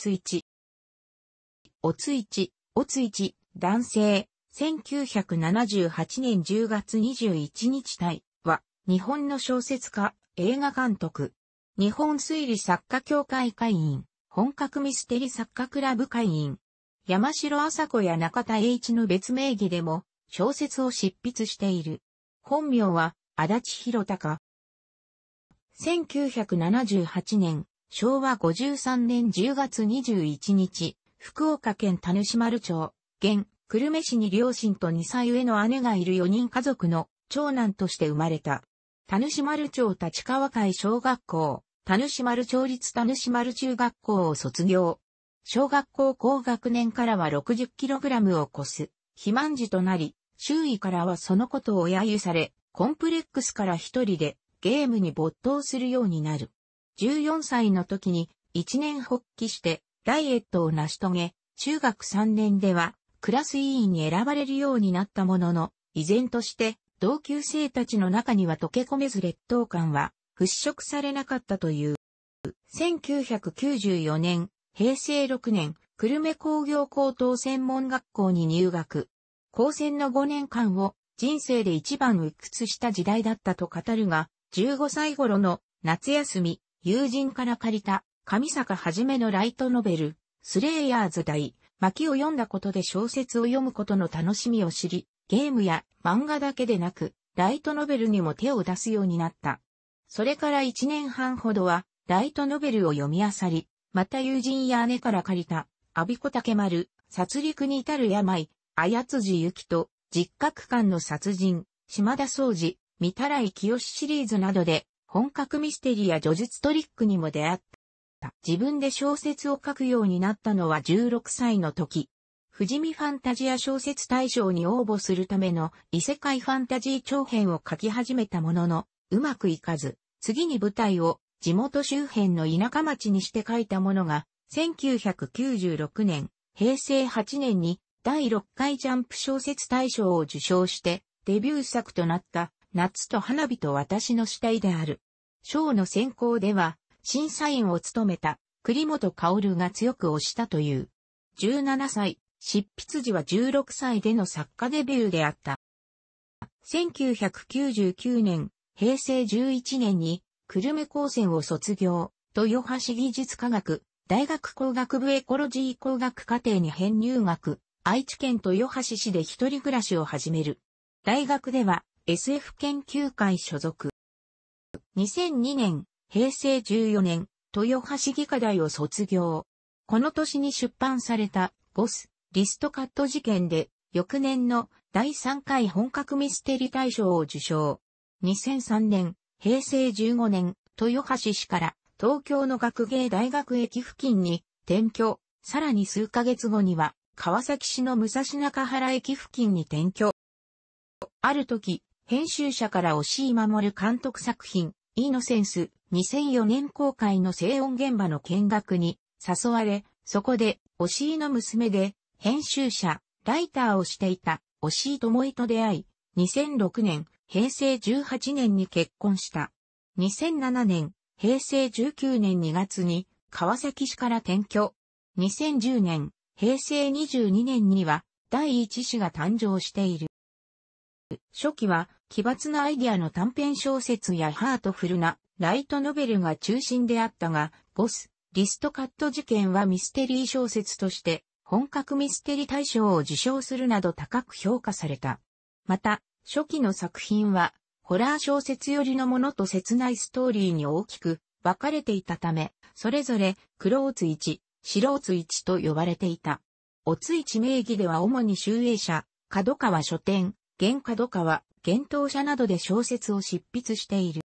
ついち。おついち、おついち、男性、1978年10月21日体は、日本の小説家、映画監督、日本推理作家協会会員、本格ミステリ作家クラブ会員、山城麻子や中田栄一の別名義でも、小説を執筆している。本名は、足立博隆。1978年、昭和53年10月21日、福岡県田主丸町、現、久留米市に両親と2歳上の姉がいる4人家族の長男として生まれた。田主丸町立川会小学校、田主丸町立田主丸中学校を卒業。小学校高学年からは 60kg を超す、肥満児となり、周囲からはそのことを揶揄され、コンプレックスから一人でゲームに没頭するようになる。14歳の時に一年発起してダイエットを成し遂げ、中学3年ではクラス委員に選ばれるようになったものの、依然として同級生たちの中には溶け込めず劣等感は払拭されなかったという。1994年、平成6年、久留米工業高等専門学校に入学。高専の5年間を人生で一番鬱屈した時代だったと語るが、15歳頃の夏休み、友人から借りた、上坂はじめのライトノベル、スレイヤーズ大、巻を読んだことで小説を読むことの楽しみを知り、ゲームや漫画だけでなく、ライトノベルにも手を出すようになった。それから一年半ほどは、ライトノベルを読み漁り、また友人や姉から借りた、阿ビ子竹丸、殺戮に至る病、つじゆきと、実格感の殺人、島田総司、三たらい清シリーズなどで、本格ミステリーや叙述トリックにも出会った。自分で小説を書くようになったのは16歳の時。富士見ファンタジア小説大賞に応募するための異世界ファンタジー長編を書き始めたものの、うまくいかず、次に舞台を地元周辺の田舎町にして書いたものが、1996年、平成8年に第6回ジャンプ小説大賞を受賞して、デビュー作となった夏と花火と私の死体である。賞の選考では、審査員を務めた栗本薫が強く推したという。17歳、執筆時は16歳での作家デビューであった。1999年、平成11年に、久留米高専を卒業、豊橋技術科学、大学工学部エコロジー工学課程に編入学、愛知県豊橋市で一人暮らしを始める。大学では、SF 研究会所属。2002年、平成14年、豊橋技科大を卒業。この年に出版されたボス、リストカット事件で、翌年の第3回本格ミステリー大賞を受賞。2003年、平成15年、豊橋市から東京の学芸大学駅付近に転居。さらに数ヶ月後には、川崎市の武蔵中原駅付近に転居。ある時、編集者から押井守監督作品、イノセンス、2004年公開の静音現場の見学に誘われ、そこで、押井の娘で、編集者、ライターをしていた、押井もいと出会い、2006年、平成18年に結婚した。2007年、平成19年2月に、川崎市から転居。2010年、平成22年には、第一子が誕生している。初期は、奇抜なアイディアの短編小説やハートフルなライトノベルが中心であったが、ボス、リストカット事件はミステリー小説として本格ミステリー大賞を受賞するなど高く評価された。また、初期の作品はホラー小説寄りのものと切ないストーリーに大きく分かれていたため、それぞれクローツ1、シローツ1と呼ばれていた。おつ1名義では主に集英社、角川書店、現角川、幻冬舎などで小説を執筆している。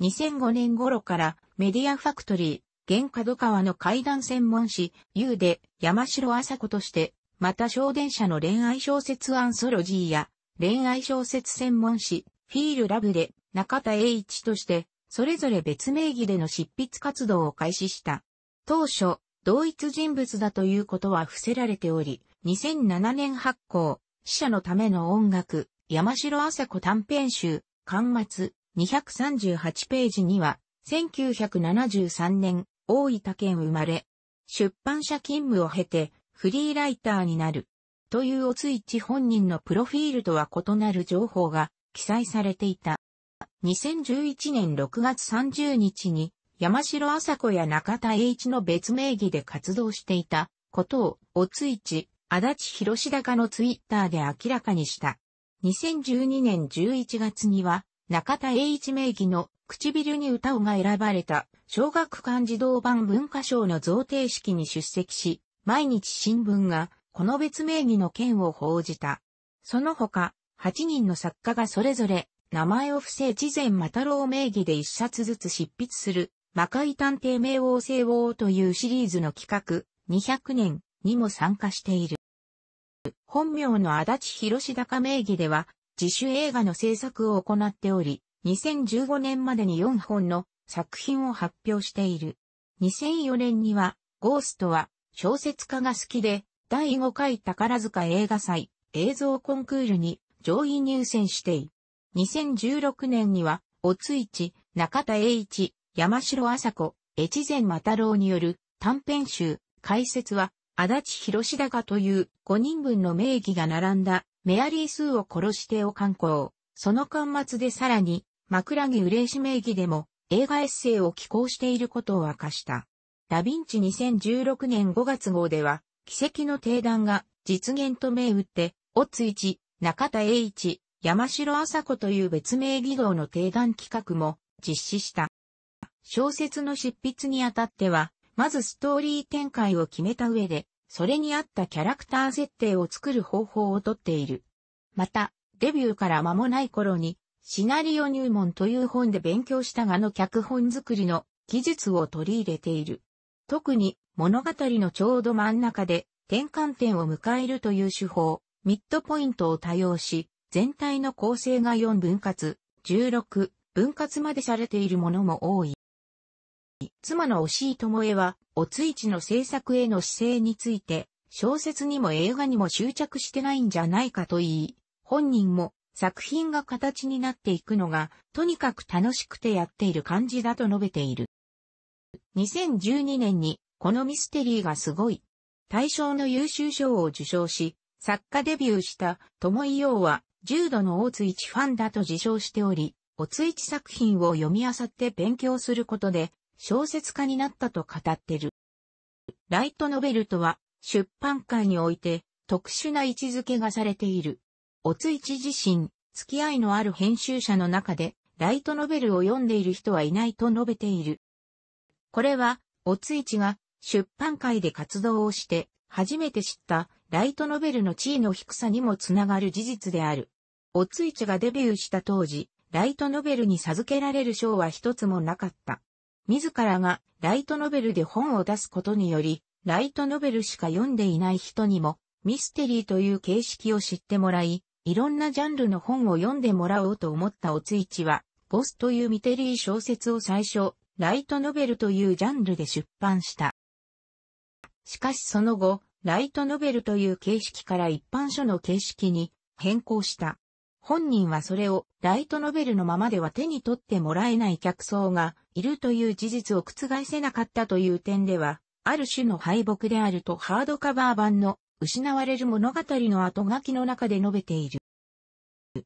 2005年頃からメディアファクトリー、原角川の階段専門誌、U で山城麻子として、また小電車の恋愛小説アンソロジーや恋愛小説専門誌、フィールラブで中田栄一として、それぞれ別名義での執筆活動を開始した。当初、同一人物だということは伏せられており、2007年発行、死者のための音楽、山城麻子短編集、巻末、238ページには、1973年、大分県生まれ、出版社勤務を経て、フリーライターになる、というおついち本人のプロフィールとは異なる情報が記載されていた。2011年6月30日に、山城麻子や中田栄一の別名義で活動していたことを、おついち、足立博士高のツイッターで明らかにした。2012年11月には、中田栄一名義の唇に歌をが選ばれた小学館児童版文化賞の贈呈式に出席し、毎日新聞がこの別名義の件を報じた。その他、8人の作家がそれぞれ名前を伏せ事前又郎名義で一冊ずつ執筆する魔界探偵名王星王というシリーズの企画200年にも参加している。本名の足立博高名義では、自主映画の制作を行っており、2015年までに4本の作品を発表している。2004年には、ゴーストは小説家が好きで、第5回宝塚映画祭映像コンクールに上位入選してい。2016年には、おついち、中田栄一、山城麻子、越前又郎による短編集、解説は足立広志高という5人分の名義が並んだメアリー・スーを殺してを刊行。その端末でさらに枕木憂し名義でも映画エッセイを寄稿していることを明かした。ダヴィンチ2016年5月号では、奇跡の定談が実現と銘打って、オツ一、中田栄一、山城麻子という別名義号の定談企画も実施した。小説の執筆にあたっては、まずストーリー展開を決めた上で、それに合ったキャラクター設定を作る方法をとっている。また、デビューから間もない頃に、シナリオ入門という本で勉強したがの脚本作りの技術を取り入れている。特に物語のちょうど真ん中で転換点を迎えるという手法、ミッドポイントを多用し、全体の構成が4分割、16分割までされているものも多い。妻の押井智恵は、おついちの制作への姿勢について、小説にも映画にも執着してないんじゃないかと言い、本人も作品が形になっていくのが、とにかく楽しくてやっている感じだと述べている。2012年に、このミステリーがすごい。大賞の優秀賞を受賞し、作家デビューしたいようは、重度の大津ちファンだと自称しており、おついち作品を読み漁って勉強することで、小説家になったと語ってる。ライトノベルとは出版界において特殊な位置づけがされている。おついち自身、付き合いのある編集者の中でライトノベルを読んでいる人はいないと述べている。これは、おついちが出版界で活動をして初めて知ったライトノベルの地位の低さにもつながる事実である。おついちがデビューした当時、ライトノベルに授けられる賞は一つもなかった。自らがライトノベルで本を出すことにより、ライトノベルしか読んでいない人にも、ミステリーという形式を知ってもらい、いろんなジャンルの本を読んでもらおうと思ったおついちは、ボスというミテリー小説を最初、ライトノベルというジャンルで出版した。しかしその後、ライトノベルという形式から一般書の形式に変更した。本人はそれをライトノベルのままでは手に取ってもらえない客層がいるという事実を覆せなかったという点では、ある種の敗北であるとハードカバー版の失われる物語の後書きの中で述べている。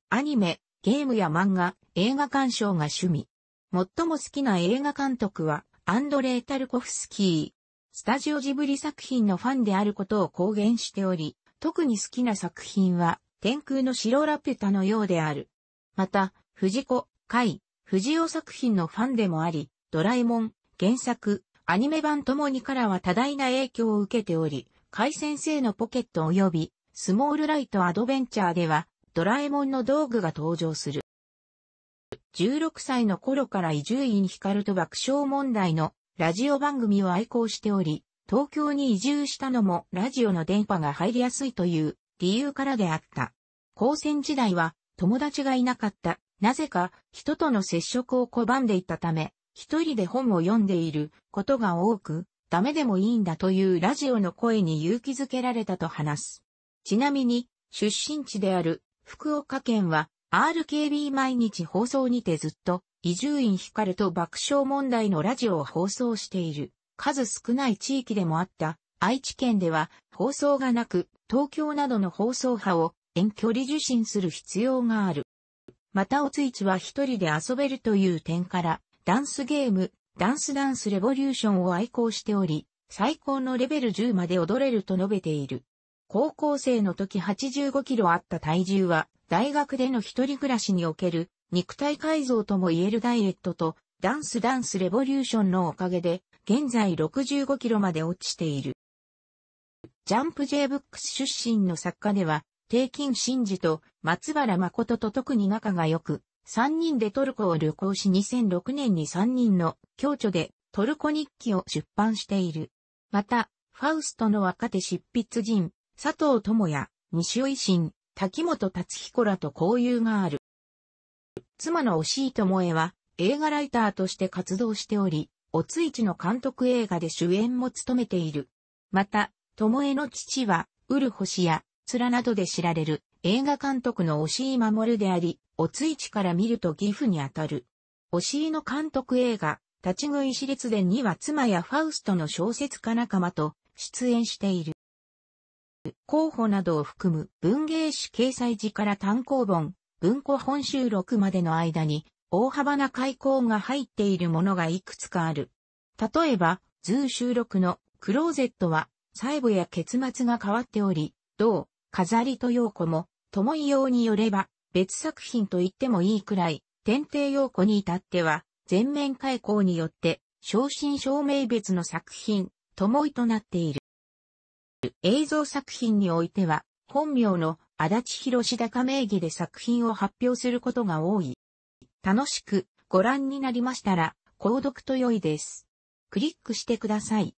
アニメ、ゲームや漫画、映画鑑賞が趣味。最も好きな映画監督はアンドレー・タルコフスキー。スタジオジブリ作品のファンであることを公言しており、特に好きな作品は天空の城ラピュタのようである。また、藤子、海、藤尾作品のファンでもあり、ドラえもん、原作、アニメ版ともにからは多大な影響を受けており、海先生のポケット及び、スモールライトアドベンチャーでは、ドラえもんの道具が登場する。16歳の頃から伊集院光と爆笑問題のラジオ番組を愛好しており、東京に移住したのもラジオの電波が入りやすいという理由からであった。高専時代は友達がいなかった。なぜか人との接触を拒んでいたため、一人で本を読んでいることが多く、ダメでもいいんだというラジオの声に勇気づけられたと話す。ちなみに、出身地である福岡県は RKB 毎日放送にてずっと伊集院光と爆笑問題のラジオを放送している数少ない地域でもあった愛知県では放送がなく東京などの放送波を遠距離受信する必要がある。またおついちは一人で遊べるという点から、ダンスゲーム、ダンスダンスレボリューションを愛好しており、最高のレベル10まで踊れると述べている。高校生の時85キロあった体重は、大学での一人暮らしにおける肉体改造とも言えるダイエットと、ダンスダンスレボリューションのおかげで、現在65キロまで落ちている。ジャンプ J ブックス出身の作家では、定金真嗣と松原誠と特に仲が良く、3人でトルコを旅行し2006年に3人の共著でトルコ日記を出版している。また、ファウストの若手執筆人、佐藤智也、西尾維新、滝本達彦らと交友がある。妻の押井智恵は映画ライターとして活動しており、おついちの監督映画で主演も務めている。また、巴の父は、ウル星や、ツラなどで知られる映画監督の押井守であり、おついちから見ると義父にあたる。押井の監督映画、立ち食い私立伝には妻やファウストの小説家仲間と出演している。候補などを含む文芸誌掲載時から単行本、文庫本収録までの間に大幅な開口が入っているものがいくつかある。例えば、図収録のクローゼットは細部や結末が変わっており、同、飾りと陽子も、友井用によれば、別作品と言ってもいいくらい、天帝陽子に至っては、全面開口によって、正真正銘別の作品、友井となっている。映像作品においては、本名の足立博高名義で作品を発表することが多い。楽しくご覧になりましたら、購読と良いです。クリックしてください。